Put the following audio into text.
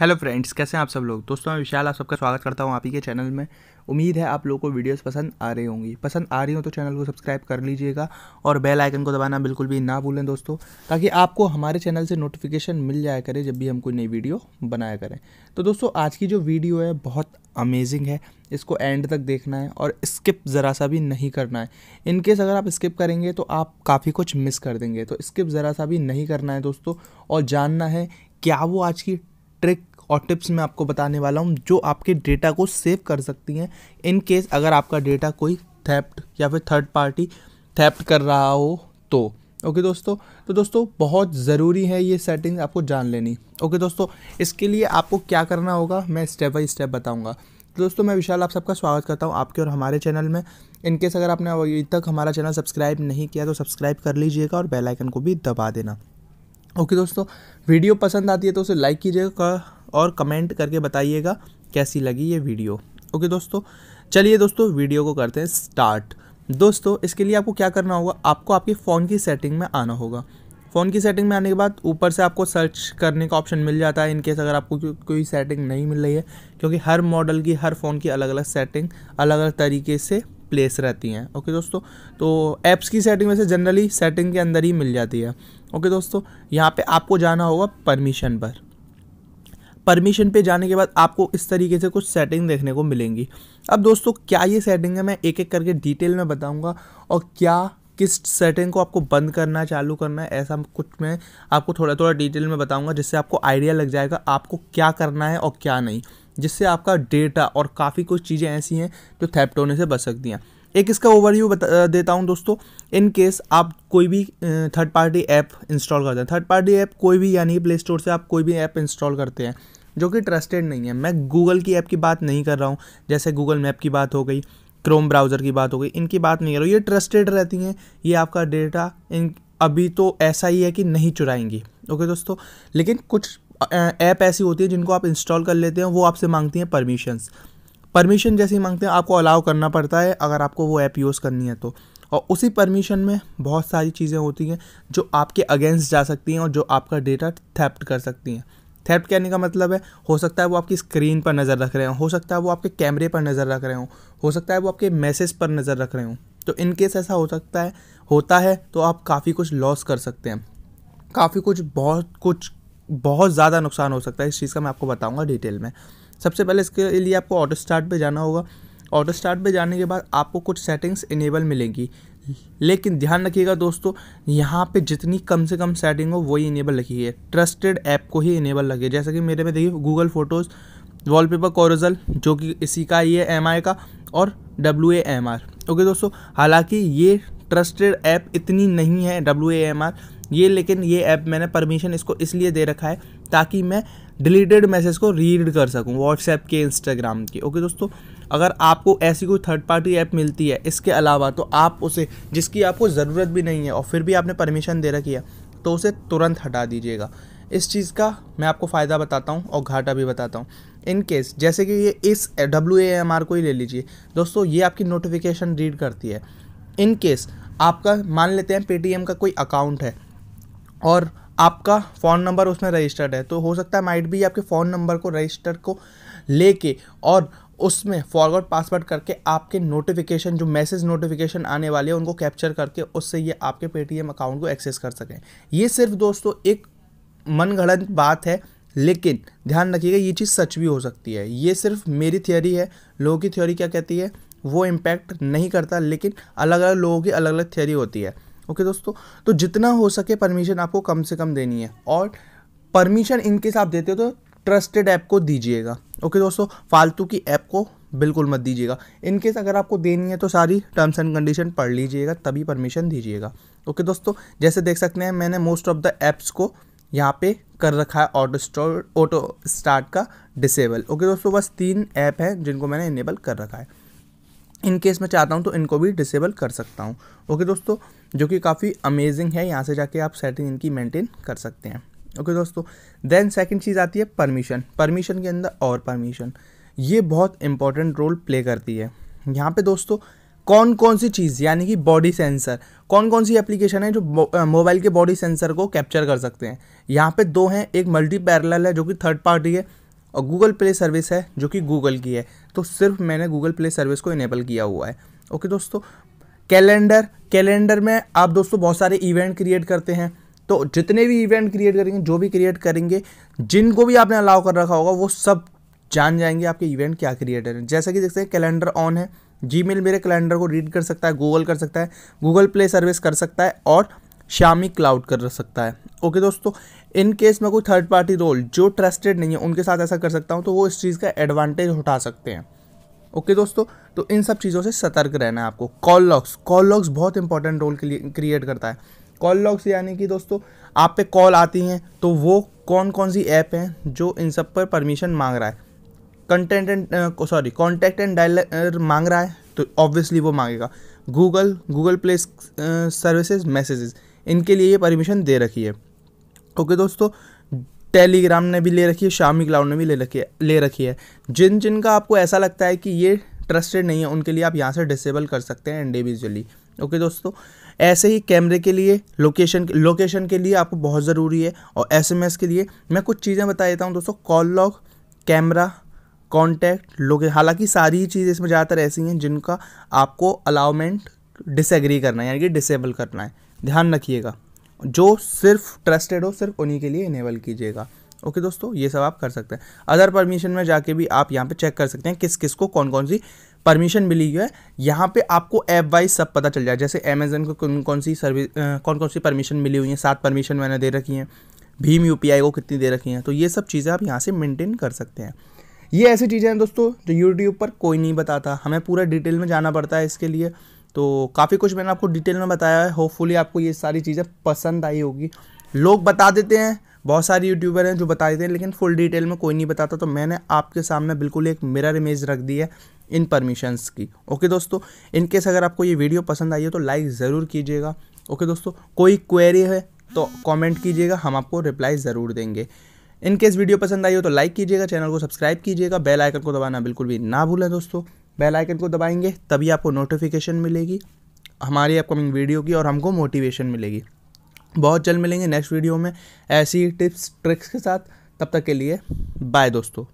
hello friends कैसे हैं आप सब लोग दोस्तों मैं विशाल आप सबका स्वागत करता हूं आप ही के चैनल में उम्मीद है आप लोगों को वीडियोस पसंद आ रही होंगी पसंद आ रही हो तो चैनल को सब्सक्राइब कर लीजिएगा और बेल आइकन को दबाना बिल्कुल भी ना भूलें दोस्तों ताकि आपको हमारे चैनल से नोटिफिकेशन मिल जाया करे जब भी हम कोई नई वीडियो बनाया करें तो दोस्तों आज की जो वीडियो है बहुत अमेजिंग है इसको एंड तक देखना है और स्किप ज़रा सा भी नहीं करना है इनकेस अगर आप स्किप करेंगे तो आप काफ़ी कुछ मिस कर देंगे तो स्किप ज़रा सा भी नहीं करना है दोस्तों और जानना है क्या वो आज की ट्रिक और टिप्स मैं आपको बताने वाला हूँ जो आपके डेटा को सेव कर सकती हैं इन केस अगर आपका डेटा कोई थैप्ट या फिर थर्ड पार्टी थैप्ट कर रहा हो तो ओके दोस्तों तो दोस्तों बहुत ज़रूरी है ये सेटिंग आपको जान लेनी ओके दोस्तों इसके लिए आपको क्या करना होगा मैं स्टेप बाई स्टेप बताऊँगा तो दोस्तों मैं विशाल आप सबका स्वागत करता हूँ आपके और हमारे चैनल में इनकेस अगर आपने अभी तक हमारा चैनल सब्सक्राइब नहीं किया तो सब्सक्राइब कर लीजिएगा और बेल आइकन को भी दबा देना ओके दोस्तों वीडियो पसंद आती है तो उसे लाइक कीजिएगा और कमेंट करके बताइएगा कैसी लगी ये वीडियो ओके दोस्तों चलिए दोस्तों वीडियो को करते हैं स्टार्ट दोस्तों इसके लिए आपको क्या करना होगा आपको आपके फ़ोन की सेटिंग में आना होगा फ़ोन की सेटिंग में आने के बाद ऊपर से आपको सर्च करने का ऑप्शन मिल जाता है इनकेस अगर आपको कोई सेटिंग नहीं मिल रही है क्योंकि हर मॉडल की हर फ़ोन की अलग अलग सेटिंग अलग अलग तरीके से प्लेस रहती हैं ओके दोस्तों तो ऐप्स की सेटिंग वैसे जनरली सेटिंग के अंदर ही मिल जाती है ओके दोस्तों यहाँ पे आपको जाना होगा परमिशन पर परमिशन पे जाने के बाद आपको इस तरीके से कुछ सेटिंग देखने को मिलेंगी अब दोस्तों क्या ये सेटिंग है मैं एक एक करके डिटेल में बताऊँगा और क्या किस सेटिंग को आपको बंद करना चालू करना है ऐसा कुछ मैं आपको थोड़ा थोड़ा डिटेल में बताऊंगा जिससे आपको आइडिया लग जाएगा आपको क्या करना है और क्या नहीं जिससे आपका डेटा और काफ़ी कुछ चीज़ें ऐसी हैं जो थैप्ट होने से बच सकती हैं एक इसका ओवरव्यू बता देता हूँ दोस्तों इन केस आप कोई भी थर्ड पार्टी ऐप इंस्टॉल करते हैं थर्ड पार्टी ऐप कोई भी यानी प्ले स्टोर से आप कोई भी ऐप इंस्टॉल करते हैं जो कि ट्रस्टेड नहीं है मैं गूगल की ऐप की बात नहीं कर रहा हूँ जैसे गूगल मैप की बात हो गई क्रोम ब्राउज़र की बात हो गई इनकी बात नहीं कर रहा हूँ ये ट्रस्टेड रहती हैं ये आपका डेटा इन अभी तो ऐसा ही है कि नहीं चुराएंगी ओके दोस्तों लेकिन कुछ ऐप ऐसी होती है जिनको आप इंस्टॉल कर लेते हैं वो आपसे मांगती हैं परमिशंस परमिशन जैसे ही मांगते हैं आपको अलाउ करना पड़ता है अगर आपको वो ऐप यूज़ करनी है तो और उसी परमिशन में बहुत सारी चीज़ें होती हैं जो आपके अगेंस्ट जा सकती हैं और जो आपका डेटा थैप्ट कर सकती हैं थैप्ट कहने का मतलब है हो सकता है वो आपकी स्क्रीन पर नज़र रख रहे हों हो सकता है वो आपके कैमरे पर नज़र रख रहे हों हो सकता है वो आपके मैसेज पर नज़र रख रहे हों तो इन केस ऐसा हो सकता है होता है तो आप काफ़ी कुछ लॉस कर सकते हैं काफ़ी कुछ बहुत कुछ बहुत ज़्यादा नुकसान हो सकता है इस चीज़ का मैं आपको बताऊँगा डिटेल में सबसे पहले इसके लिए आपको ऑटो स्टार्ट पर जाना होगा ऑटो स्टार्ट पर जाने के बाद आपको कुछ सेटिंग्स इनेबल मिलेंगी लेकिन ध्यान रखिएगा दोस्तों यहाँ पे जितनी कम से कम सेटिंग हो वही इनेबल है ट्रस्टेड ऐप को ही इनेबल लगे जैसे कि मेरे में देखिए गूगल फ़ोटोज़ वॉलपेपर कोरोजल जो कि इसी का ये एम का और डब्ल्यू एम आर ओके दोस्तों हालांकि ये ट्रस्टेड ऐप इतनी नहीं है डब्ल्यू एम आर ये लेकिन ये ऐप मैंने परमिशन इसको इसलिए दे रखा है ताकि मैं डिलीटेड मैसेज को रीड कर सकूं व्हाट्सएप के इंस्टाग्राम के ओके दोस्तों अगर आपको ऐसी कोई थर्ड पार्टी ऐप मिलती है इसके अलावा तो आप उसे जिसकी आपको ज़रूरत भी नहीं है और फिर भी आपने परमिशन दे रखी है तो उसे तुरंत हटा दीजिएगा इस चीज़ का मैं आपको फ़ायदा बताता हूँ और घाटा भी बताता हूँ इन केस जैसे कि ये इस डब्ल्यू ए एम आर को ही ले लीजिए दोस्तों ये आपकी नोटिफिकेशन रीड करती है इन केस आपका मान लेते हैं पेटीएम का कोई अकाउंट है और आपका फ़ोन नंबर उसमें रजिस्टर्ड है तो हो सकता है माइट भी आपके फ़ोन नंबर को रजिस्टर को लेके और उसमें फॉरवर्ड पासवर्ड करके आपके नोटिफिकेशन जो मैसेज नोटिफिकेशन आने वाले हैं उनको कैप्चर करके उससे ये आपके पेटीएम अकाउंट को एक्सेस कर सकें ये सिर्फ दोस्तों एक मनगढ़ंत बात है लेकिन ध्यान रखिएगा ये चीज़ सच भी हो सकती है ये सिर्फ मेरी थियोरी है लोगों की थ्योरी क्या कहती है वो इम्पैक्ट नहीं करता लेकिन अलग अलग लोगों की अलग अलग थ्योरी होती है ओके दोस्तों तो जितना हो सके परमिशन आपको कम से कम देनी है और परमिशन इनकेस आप देते हो तो ट्रस्टेड ऐप को दीजिएगा ओके दोस्तों फालतू की ऐप को बिल्कुल मत दीजिएगा इनकेस अगर आपको देनी है तो सारी टर्म्स एंड कंडीशन पढ़ लीजिएगा तभी परमिशन दीजिएगा ओके दोस्तों जैसे देख सकते हैं मैंने मोस्ट ऑफ द ऐप्स को यहाँ पे कर रखा है ऑटो स्टोर ऑटो स्टार्ट का डिसेबल ओके दोस्तों बस तीन ऐप हैं जिनको मैंने इनेबल कर रखा है इनकेस मैं चाहता हूँ तो इनको भी डिसेबल कर सकता हूँ ओके दोस्तों जो कि काफ़ी अमेजिंग है यहाँ से जाके आप सेटिंग इनकी मेंटेन कर सकते हैं ओके okay, दोस्तों देन सेकंड चीज़ आती है परमिशन परमिशन के अंदर और परमिशन ये बहुत इंपॉर्टेंट रोल प्ले करती है यहाँ पे दोस्तों कौन कौन सी चीज़ यानी कि बॉडी सेंसर कौन कौन सी एप्लीकेशन है जो मोबाइल के बॉडी सेंसर को कैप्चर कर सकते हैं यहाँ पे दो हैं एक मल्टी पैरल है जो कि थर्ड पार्टी है और गूगल प्ले सर्विस है जो कि गूगल की है तो सिर्फ मैंने गूगल प्ले सर्विस को इनेबल किया हुआ है ओके okay, दोस्तों कैलेंडर कैलेंडर में आप दोस्तों बहुत सारे इवेंट क्रिएट करते हैं तो जितने भी इवेंट क्रिएट करेंगे जो भी क्रिएट करेंगे जिनको भी आपने अलाउ कर रखा होगा वो सब जान जाएंगे आपके इवेंट क्या क्रिएट है जैसे कि देखते हैं कैलेंडर ऑन है जी मेरे कैलेंडर को रीड कर सकता है गूगल कर सकता है गूगल प्ले सर्विस कर सकता है और शामी क्लाउड कर सकता है ओके दोस्तों इन केस में कोई थर्ड पार्टी रोल जो ट्रस्टेड नहीं है उनके साथ ऐसा कर सकता हूँ तो वो इस चीज़ का एडवांटेज उठा सकते हैं ओके दोस्तों तो इन सब चीज़ों से सतर्क रहना है आपको कॉल लॉक्स कॉल लॉक्स बहुत इंपॉर्टेंट रोल क्रिएट करता है कॉल लॉक्स यानी कि दोस्तों आप पे कॉल आती हैं तो वो कौन कौन सी ऐप हैं जो इन सब पर परमिशन मांग रहा है content and sorry contact and dialler मांग रहा है तो ऑब्वियसली वो मांगेगा Google Google Play services messages इनके लिए ये परमिशन दे रखी है ओके दोस्तों टेलीग्राम ने भी ले रखी है शामी क्लाउड ने भी ले रखी है ले रखी है जिन जिन का आपको ऐसा लगता है कि ये ट्रस्टेड नहीं है उनके लिए आप यहाँ से डिसेबल कर सकते हैं इंडिविजुअली ओके दोस्तों ऐसे ही कैमरे के लिए लोकेशन लोकेशन के लिए आपको बहुत ज़रूरी है और एसएमएस के लिए मैं कुछ चीज़ें बता देता हूँ दोस्तों कॉल लॉग कैमरा कॉन्टैक्ट लोके हालांकि सारी ही चीज़ें इसमें ज़्यादातर ऐसी हैं जिनका आपको अलाउमेंट डिसएग्री करना है यानी कि डिसेबल करना है ध्यान रखिएगा जो सिर्फ ट्रस्टेड हो सिर्फ उन्हीं के लिए इनेबल कीजिएगा ओके दोस्तों ये सब आप कर सकते हैं अदर परमिशन में जाके भी आप यहाँ पे चेक कर सकते हैं किस किस को कौन कौन सी परमिशन मिली हुई है यहाँ पे आपको ऐप वाइज सब पता चल जाए जैसे अमेजन को कौन कौन सी सर्विस कौन कौन सी परमिशन मिली हुई है सात परमिशन मैंने दे रखी हैं भीम यू को कितनी दे रखी हैं तो ये सब चीज़ें आप यहाँ से मेनटेन कर सकते हैं ये ऐसी चीज़ें हैं दोस्तों जो यूट्यूब पर कोई नहीं बताता हमें पूरा डिटेल में जाना पड़ता है इसके लिए तो काफ़ी कुछ मैंने आपको डिटेल में बताया है होपफुली आपको ये सारी चीज़ें पसंद आई होगी लोग बता देते हैं बहुत सारे यूट्यूबर हैं जो बता देते हैं लेकिन फुल डिटेल में कोई नहीं बताता तो मैंने आपके सामने बिल्कुल एक मिरर इमेज रख दी है इन परमिशंस की ओके दोस्तों इन केस अगर आपको ये वीडियो पसंद आई हो तो लाइक ज़रूर कीजिएगा ओके दोस्तों कोई क्वेरी है तो कमेंट कीजिएगा हम आपको रिप्लाई ज़रूर देंगे इन केस वीडियो पसंद आई हो तो लाइक कीजिएगा चैनल को सब्सक्राइब कीजिएगा बेल आइकन को दबाना बिल्कुल भी ना भूलें दोस्तों बेल आइकन को दबाएंगे तभी आपको नोटिफिकेशन मिलेगी हमारी अपकमिंग वीडियो की और हमको मोटिवेशन मिलेगी बहुत जल्द मिलेंगे नेक्स्ट वीडियो में ऐसी टिप्स ट्रिक्स के साथ तब तक के लिए बाय दोस्तों